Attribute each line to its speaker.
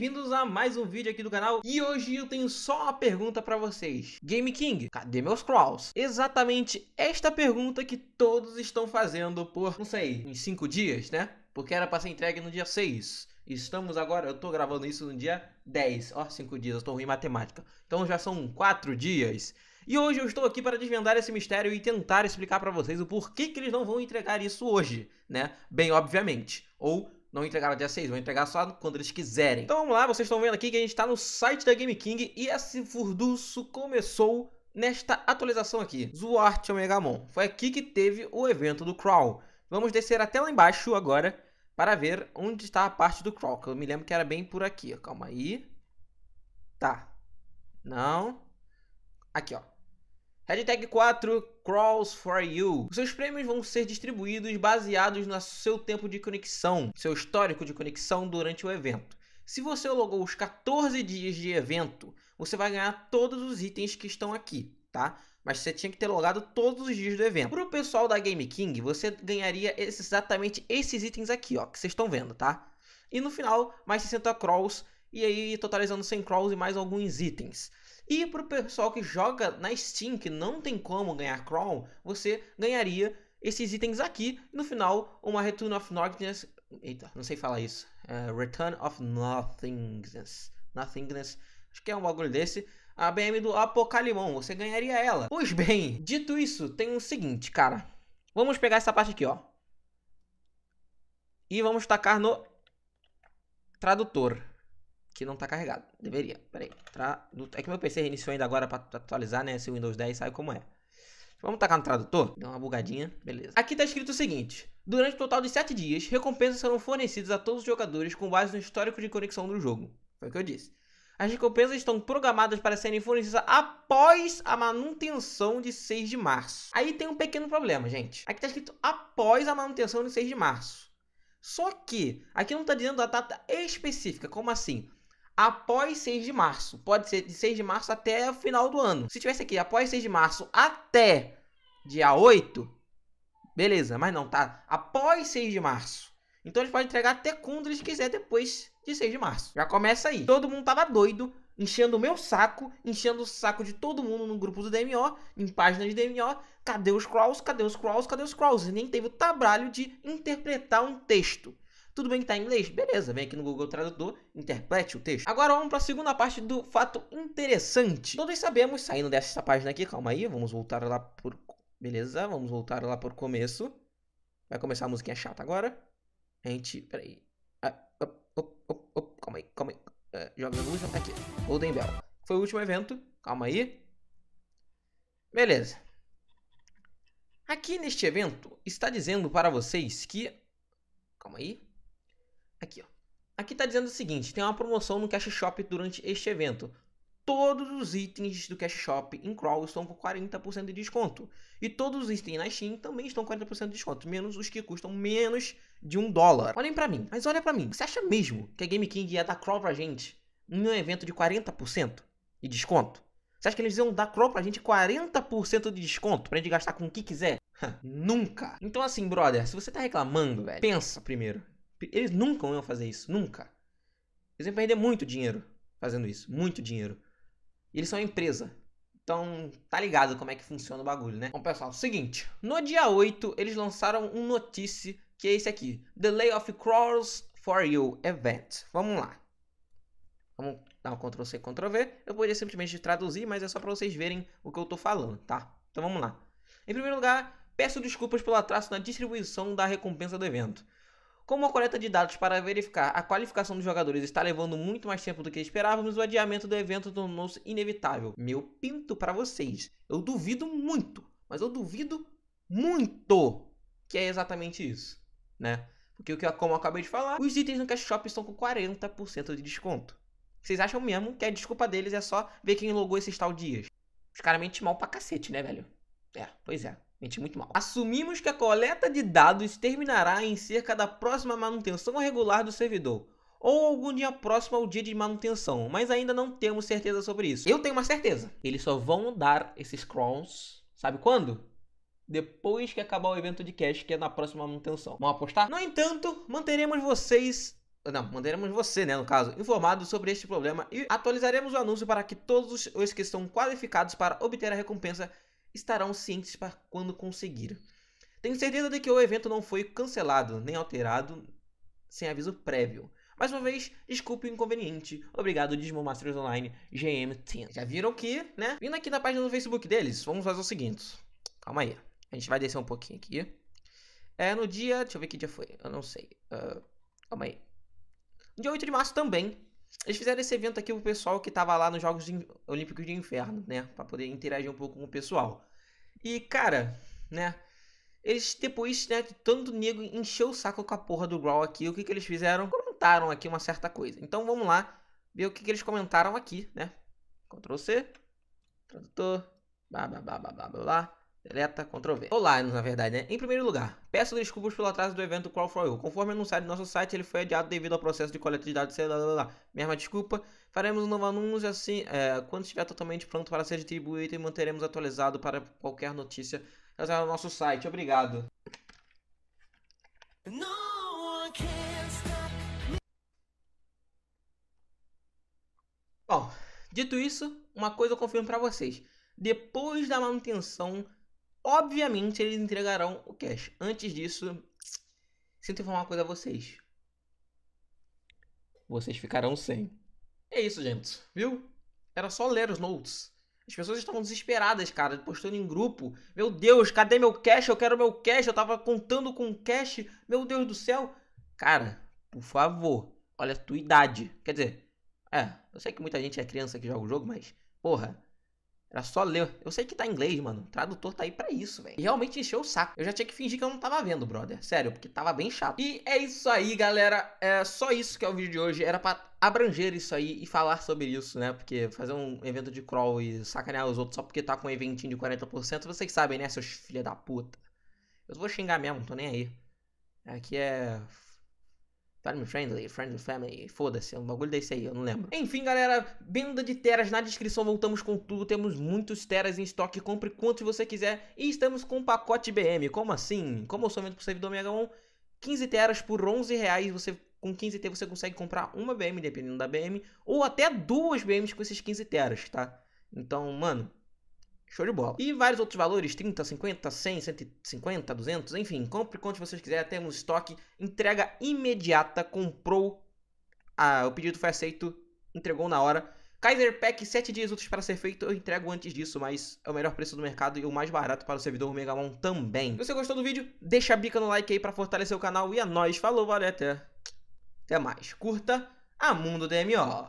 Speaker 1: bem-vindos a mais um vídeo aqui do canal e hoje eu tenho só uma pergunta para vocês. Game King, cadê meus crawls? Exatamente esta pergunta que todos estão fazendo por, não sei, em 5 dias, né? Porque era para ser entregue no dia 6. Estamos agora, eu tô gravando isso no dia 10. Ó, 5 dias, eu tô ruim em matemática. Então já são 4 dias. E hoje eu estou aqui para desvendar esse mistério e tentar explicar para vocês o porquê que eles não vão entregar isso hoje, né? Bem obviamente. Ou não entregaram dia 6, vão entregar só quando eles quiserem. Então vamos lá, vocês estão vendo aqui que a gente está no site da Game King e esse furduço começou nesta atualização aqui, Zuarte Omegamon. Foi aqui que teve o evento do Crawl. Vamos descer até lá embaixo agora para ver onde está a parte do Crawl, que eu me lembro que era bem por aqui. Calma aí. Tá. Não. Aqui, ó. Hashtag 4 Crawls for You. Os seus prêmios vão ser distribuídos baseados no seu tempo de conexão, seu histórico de conexão durante o evento. Se você logou os 14 dias de evento, você vai ganhar todos os itens que estão aqui, tá? Mas você tinha que ter logado todos os dias do evento. Para o pessoal da Game King, você ganharia exatamente esses itens aqui, ó, que vocês estão vendo, tá? E no final, mais 60 crawls, e aí totalizando 100 crawls e mais alguns itens. E para o pessoal que joga na Steam, que não tem como ganhar Crown, você ganharia esses itens aqui. No final, uma Return of Nothingness. Eita, não sei falar isso. Uh, Return of Nothingness. Nothingness. Acho que é um bagulho desse. A BM do Apocalimon. Você ganharia ela. Pois bem, dito isso, tem o seguinte, cara. Vamos pegar essa parte aqui, ó. E vamos tacar no tradutor que não tá carregado. Deveria. Peraí. Tradutor. É que meu PC reiniciou ainda agora para atualizar, né? Se o Windows 10 sabe como é. Vamos tacar no tradutor? Deu uma bugadinha. Beleza. Aqui tá escrito o seguinte. Durante o um total de 7 dias, recompensas serão fornecidas a todos os jogadores com base no histórico de conexão do jogo. Foi o que eu disse. As recompensas estão programadas para serem fornecidas após a manutenção de 6 de março. Aí tem um pequeno problema, gente. Aqui tá escrito após a manutenção de 6 de março. Só que aqui não tá dizendo a data específica. Como assim? após 6 de março. Pode ser de 6 de março até o final do ano. Se tivesse aqui após 6 de março até dia 8, beleza, mas não, tá? Após 6 de março. Então eles podem entregar até quando eles quiserem depois de 6 de março. Já começa aí. Todo mundo tava doido, enchendo o meu saco, enchendo o saco de todo mundo no grupo do DMO, em páginas de DMO. Cadê os crawls? Cadê os crawls? Cadê os crawls? E nem teve o trabalho de interpretar um texto. Tudo bem que tá em inglês? Beleza, vem aqui no Google Tradutor, interprete o texto. Agora vamos para a segunda parte do fato interessante. Todos sabemos, saindo dessa página aqui, calma aí, vamos voltar lá por... Beleza, vamos voltar lá por começo. Vai começar a musiquinha chata agora. A gente... Peraí. Ah, op, op, op, calma aí, calma aí. Uh, é, Jogos da Luz, tá aqui. Golden Bell. Foi o último evento. Calma aí. Beleza. Aqui neste evento está dizendo para vocês que... Calma aí. Aqui, ó. Aqui está dizendo o seguinte: tem uma promoção no Cash Shop durante este evento. Todos os itens do Cash Shop em Crawl estão com 40% de desconto. E todos os itens na Steam também estão com 40% de desconto, menos os que custam menos de um dólar. Olhem para mim, mas olha para mim. Você acha mesmo que a Game King ia dar Crawl pra gente num evento de 40% de desconto? Você acha que eles iam dar Crawl pra gente 40% de desconto pra gente gastar com o que quiser? Nunca. Então assim, brother, se você tá reclamando, velho, pensa primeiro. Eles nunca iam fazer isso, nunca. Eles iam perder muito dinheiro fazendo isso, muito dinheiro. E eles são uma empresa. Então, tá ligado como é que funciona o bagulho, né? Bom, pessoal, seguinte. No dia 8, eles lançaram um notícia que é esse aqui. The Lay of crawls for You Event. Vamos lá. Vamos dar um Ctrl C, Ctrl V. Eu poderia simplesmente traduzir, mas é só pra vocês verem o que eu tô falando, tá? Então vamos lá. Em primeiro lugar, peço desculpas pelo atraso na distribuição da recompensa do evento. Como a coleta de dados para verificar a qualificação dos jogadores está levando muito mais tempo do que esperávamos, o adiamento do evento tornou-se inevitável. Meu pinto para vocês. Eu duvido muito, mas eu duvido muito que é exatamente isso, né? Porque como eu acabei de falar, os itens no Cash Shop estão com 40% de desconto. Vocês acham mesmo que a é desculpa deles é só ver quem logou esses tal dias? Os caras mentem mal pra cacete, né, velho? É, pois é. Menti muito mal. Assumimos que a coleta de dados terminará em cerca da próxima manutenção regular do servidor, ou algum dia próximo ao dia de manutenção, mas ainda não temos certeza sobre isso. Eu tenho uma certeza. Eles só vão dar esses crons, sabe quando? Depois que acabar o evento de cash, que é na próxima manutenção. Vamos apostar? No entanto, manteremos vocês não, manteremos você, né, no caso, informado sobre este problema e atualizaremos o anúncio para que todos os que estão qualificados para obter a recompensa estarão cientes para quando conseguir. Tenho certeza de que o evento não foi cancelado nem alterado sem aviso prévio. Mais uma vez, desculpe o inconveniente. Obrigado, Digimon Masters Online GM Team. Já viram que, né? Vindo aqui na página do Facebook deles, vamos fazer o seguinte. Calma aí. A gente vai descer um pouquinho aqui. É no dia. Deixa eu ver que dia foi. Eu não sei. Uh, calma aí. No dia 8 de março também, eles fizeram esse evento aqui pro pessoal que tava lá nos Jogos Olímpicos de Inferno, né? Pra poder interagir um pouco com o pessoal. E, cara, né? Eles depois, né, tanto nego encheu o saco com a porra do Brawl aqui. O que que eles fizeram? Comentaram aqui uma certa coisa. Então vamos lá ver o que que eles comentaram aqui, né? Ctrl C, tradutor, blá blá blá blá blá blá. Direta, Ctrl-V. Olá, na verdade, né? Em primeiro lugar, peço desculpas pelo atraso do evento Crawl for You. Conforme anunciado no nosso site, ele foi adiado devido ao processo de coleta de dados, sei lá, lá, lá. Mesma desculpa, faremos um novo anúncio assim, é, quando estiver totalmente pronto para ser distribuído e manteremos atualizado para qualquer notícia no nosso site. Obrigado. Bom, dito isso, uma coisa eu confirmo para vocês. Depois da manutenção obviamente eles entregarão o cash. Antes disso, sinto informar uma coisa a vocês. Vocês ficarão sem. É isso, gente. Viu? Era só ler os notes. As pessoas estavam desesperadas, cara, postando em grupo. Meu Deus, cadê meu cash? Eu quero meu cash. Eu tava contando com cash. Meu Deus do céu. Cara, por favor, olha a tua idade. Quer dizer, é, eu sei que muita gente é criança que joga o jogo, mas, porra, era só ler. Eu sei que tá em inglês, mano. O tradutor tá aí para isso, velho. Realmente encheu o saco. Eu já tinha que fingir que eu não tava vendo, brother. Sério, porque tava bem chato. E é isso aí, galera. É só isso que é o vídeo de hoje. Era pra abranger isso aí e falar sobre isso, né? Porque fazer um evento de crawl e sacanear os outros só porque tá com um eventinho de 40%, vocês sabem, né, seus filha da puta. Eu vou xingar mesmo, não tô nem aí. Aqui é Family Friendly, Friendly Family, foda-se, é um bagulho desse aí, eu não lembro. Enfim, galera, venda de teras na descrição, voltamos com tudo, temos muitos teras em estoque, compre quantos você quiser e estamos com um pacote BM, como assim? Como eu sou para o servidor Mega 1, 15 teras por 11 reais, você, com 15 T você consegue comprar uma BM, dependendo da BM, ou até duas BMs com esses 15 teras, tá? Então, mano, Show de bola. E vários outros valores, 30, 50, 100, 150, 200, enfim, compre quanto vocês quiserem, temos estoque, entrega imediata, comprou, o pedido foi aceito, entregou na hora. Kaiser Pack, 7 dias úteis para ser feito, eu entrego antes disso, mas é o melhor preço do mercado e o mais barato para o servidor Megamon também. Se você gostou do vídeo, deixa a bica no like aí para fortalecer o canal e a é nós, falou, valeu, até, até mais. Curta a Mundo DMO.